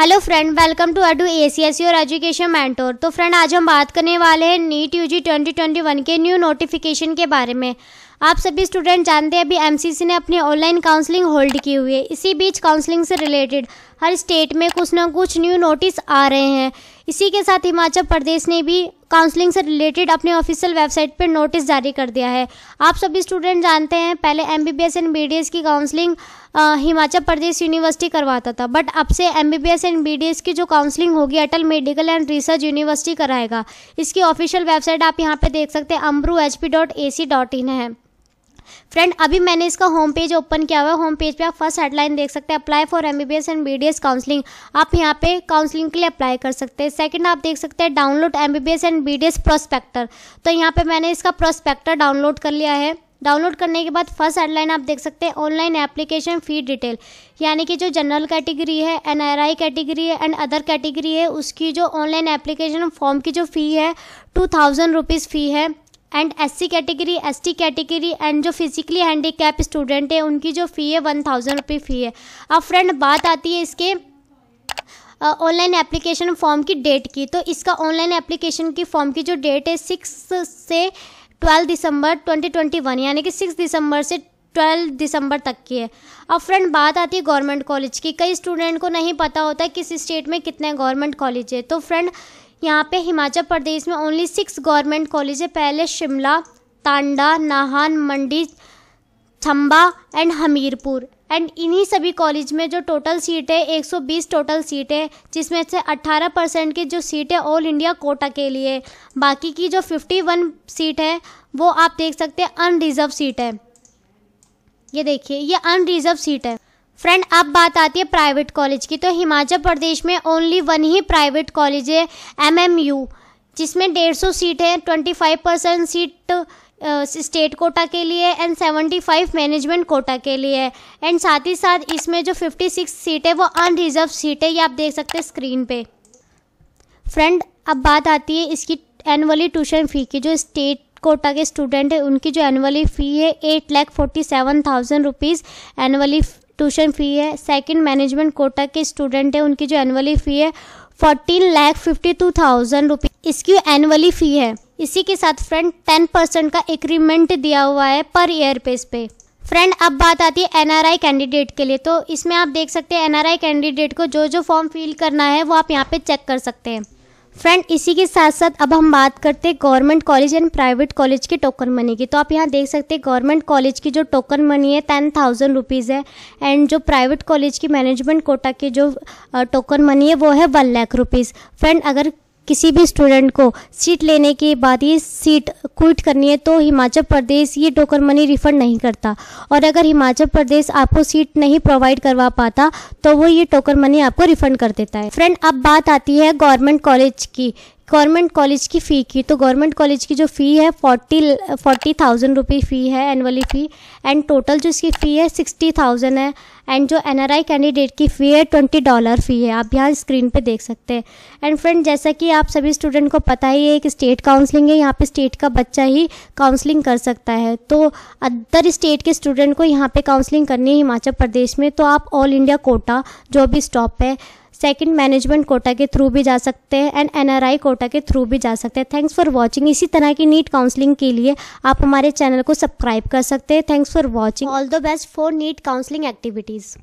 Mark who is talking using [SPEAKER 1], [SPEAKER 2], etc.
[SPEAKER 1] hello friend welcome to अडू A C S your education mentor तो friend आज हम बात करने वाले हैं NEET U G twenty twenty one के न्यू नोटिफिकेशन के बारे में आप सभी स्टूडेंट जानते हैं अभी एमसीसी ने अपनी ऑनलाइन काउंसलिंग होल्ड की हुई है इसी बीच काउंसलिंग से रिलेटेड हर स्टेट में कुछ ना कुछ न्यू नोटिस आ रहे हैं इसी के साथ हिमाचल प्रदेश ने भी काउंसलिंग से रिलेटेड अपने ऑफिशियल वेबसाइट पर नोटिस जारी कर दिया है आप सभी स्टूडेंट जानते हैं पहले M B B S and B D S की काउंसलिंग हिमाचल प्रदेश यूनिवर्सिटी करवाता था बट अब से M B B S and B D S की जो काउंसलिंग होगी Atal medical and research university कराएगा इसकी ऑफिशियल वेबसाइट आप यहाँ पर देख सकते हैं अमरू H P dot A C dot in है फ्रेंड अभी मैंने इसका होम पेज ओपन किया हुआ है होम पेज पे आप फर्स्ट हेडलाइन देख सकते हैं apply for M and B counselling आप यहाँ पे काउंसलिंग के लिए अप्लाई कर सकते हैं सेकंड आप देख सकते हैं download M and B prospectus तो यहाँ पे मैंने इसका प्रोस्पेक्टर डाउनलोड कर लिया है डाउनलोड करने के बाद फर्स्ट हेडलाइन आप देख सकते हैं ऑनलाइन एप्लीकेशन फी डिटेल यानी कि जो जनरल कैटेगरी है एन आर आई कैटेगरी है एंड अदर कैटेगरी है उसकी जो ऑनलाइन एप्लीकेशन फॉर्म की जो फ़ी है टू थाउजेंड रुपीज़ फ़ी है and SC category ST category and जो फिजिकली हैंडीकैप स्टूडेंट है उनकी जो फ़ी है वन थाउजेंड रुपये फ़ी है अब फ्रेंड बात आती है इसके ऑनलाइन एप्लीकेशन फॉर्म की डेट की तो इसका ऑनलाइन एप्लीकेशन की फॉर्म की जो डेट है सिक्स से ट्वेल्व दिसंबर ट्वेंटी ट्वेंटी वन यानी कि सिक्स दिसंबर से ट्वेल्व दिसंबर तक की है अब फ्रेंड बात आती है गवर्नमेंट कॉलेज की कई स्टूडेंट को नहीं पता होता किस स्टेट में कितने गवर्नमेंट कॉलेज है तो फ्रेंड यहाँ पे हिमाचल प्रदेश में ओनली सिक्स गवर्नमेंट कॉलेज है पहले शिमला तांडा नाहन मंडी चंबा एंड हमीरपुर एंड इन्हीं सभी कॉलेज में जो टोटल सीट है 120 टोटल सीट है जिसमें से 18 परसेंट की जो सीट है ऑल इंडिया कोटा के लिए बाकी की जो 51 सीट है वो आप देख सकते हैं अनरिजर्व सीट है ये देखिए ये अनरिजर्व सीट है फ्रेंड अब बात आती है प्राइवेट कॉलेज की तो हिमाचल प्रदेश में ओनली वन ही प्राइवेट कॉलेज है एम एम यू जिसमें डेढ़ सौ सीट है twenty five percent seat state quota के लिए and seventy five management quota के लिए है एंड साथ ही साथ इसमें जो फिफ्टी सिक्स सीट है वो अनरिजर्व सीट है ये आप देख सकते हैं स्क्रीन पे फ्रेंड अब बात आती है इसकी एनअली ट्यूशन फ़ी की जो स्टेट कोटा के स्टूडेंट हैं उनकी जो एनुअली फ़ी है eight lakh forty seven thousand rupees annually tuition fee है सेकंड मैनेजमेंट कोटा के स्टूडेंट है उनकी जो एनुअली फ़ी है fourteen lakh fifty two thousand rupees इसकी एनुअली फ़ी है इसी के साथ फ्रेंड टेन परसेंट का एग्रीमेंट दिया हुआ है पर ईयर पे इस पे फ्रेंड अब बात आती है एनआरआई कैंडिडेट के लिए तो इसमें आप देख सकते हैं एनआरआई कैंडिडेट को जो जो फॉर्म फिल करना है वो आप यहाँ पे चेक कर सकते हैं फ्रेंड इसी के साथ साथ अब हम बात करते हैं government college and private college के टोकन मनी की तो आप यहाँ देख सकते हैं गवर्नमेंट कॉलेज की जो टोकन मनी है टेन थाउजेंड रुपीज़ है एंड जो प्राइवेट कॉलेज की मैनेजमेंट कोटा की जो टोकन मनी है वो है वन लाख रुपीज़ फ्रेंड अगर किसी भी स्टूडेंट को सीट लेने के बाद ये सीट क्विट करनी है तो हिमाचल प्रदेश ये टोकन मनी रिफ़ंड नहीं करता और अगर हिमाचल प्रदेश आपको सीट नहीं प्रोवाइड करवा पाता तो वो ये टोकन मनी आपको रिफ़ंड कर देता है फ्रेंड अब बात आती है गवर्नमेंट कॉलेज की गवर्नमेंट कॉलेज की फ़ी की तो गवर्नमेंट कॉलेज की जो फ़ी है forty forty thousand rupee fee है एनअली फ़ी एंड टोटल जो इसकी फ़ी है सिक्सटी थाउजेंड है एंड जो एन कैंडिडेट की फ़ी है ट्वेंटी डॉलर फ़ी है आप यहाँ स्क्रीन पे देख सकते हैं एंड फ्रेंड जैसा कि आप सभी स्टूडेंट को पता ही है एक स्टेट काउंसलिंग है यहाँ पे स्टेट का बच्चा ही काउंसलिंग कर सकता है तो अदर स्टेट के स्टूडेंट को यहाँ पे काउंसलिंग करनी है हिमाचल प्रदेश में तो आप ऑल इंडिया कोटा जो भी स्टॉप है सेकंड मैनेजमेंट कोटा के थ्रू भी जा सकते हैं एंड एनआरआई कोटा के थ्रू भी जा सकते हैं थैंक्स फॉर वॉचिंग इसी तरह की नीट काउंसलिंग के लिए आप हमारे चैनल को सब्सक्राइब कर सकते हैं thanks for watching all the best for NEET counselling activities